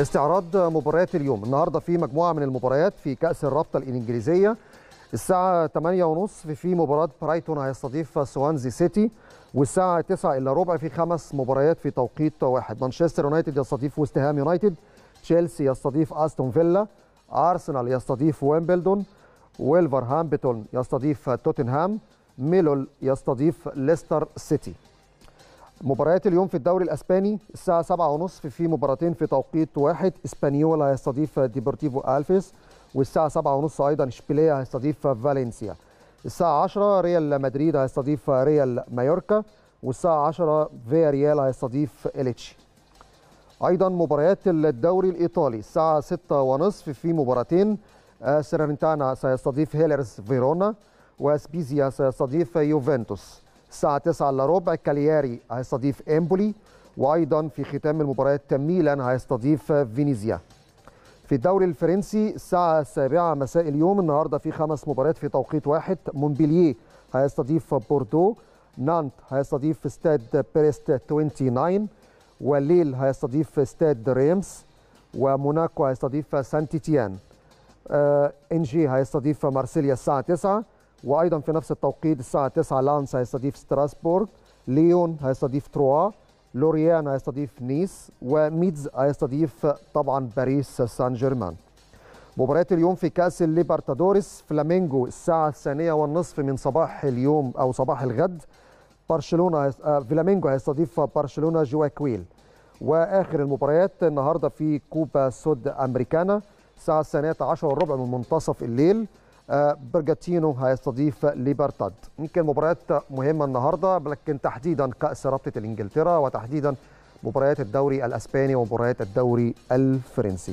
استعراض مباريات اليوم النهارده في مجموعه من المباريات في كاس الرابطه الانجليزيه الساعه 8:30 في مباراه برايتون هيستضيف سوانزي سيتي والساعه 9 الا ربع في خمس مباريات في توقيت واحد مانشستر يونايتد يستضيف ويست هام يونايتد تشيلسي يستضيف استون فيلا ارسنال يستضيف ويمبلدون ويلفرهامبتون يستضيف توتنهام ميلول يستضيف ليستر سيتي مباريات اليوم في الدوري الاسباني الساعه 7:30 في مباراتين في توقيت واحد اسبانيولا هيستضيف ديبورتيفو الفيس والساعه 7:30 ايضا اشبيليه هيستضيف فالنسيا الساعه 10 ريال مدريد هيستضيف ريال مايوركا والساعه 10 فيا ريال هيستضيف اليتشي ايضا مباريات الدوري الايطالي الساعه 6:30 في مباراتين آه، سيرانتانا سيستضيف هيلرز فيرونا واسبيزيا سيستضيف يوفنتوس الساعة 9 الا ربع كالياري هيستضيف امبولي وايضا في ختام المباراه ميلان هيستضيف فينيزيا في الدوري الفرنسي الساعة السابعة مساء اليوم النهاردة في خمس مباريات في توقيت واحد مونبيليه هيستضيف بوردو نانت هيستضيف استاد بريست 29 والليل هيستضيف استاد ريمس وموناكو هيستضيف سانتيتيان آه انجي هيستضيف مارسيليا الساعة 9 وايضا في نفس التوقيت الساعه 9 لانس هيستضيف ستراسبورغ ليون هيستضيف تروا لوريان هيستضيف نيس وميدز هيستضيف طبعا باريس سان جيرمان مباراة اليوم في كأس الليبرتادوريس فلامينجو الساعة الثانية والنصف من صباح اليوم أو صباح الغد برشلونة آه، فلامينجو هيستضيف برشلونة جواكويل وآخر المباريات النهاردة في كوبا سود أمريكانا الساعة الثانية عشر والربع من منتصف الليل برجاتينو هيستضيف ليبرتاد يمكن مباريات مهمه النهارده لكن تحديدا كاس رابطه الانجلترا وتحديدا مباريات الدوري الاسباني ومباريات الدوري الفرنسي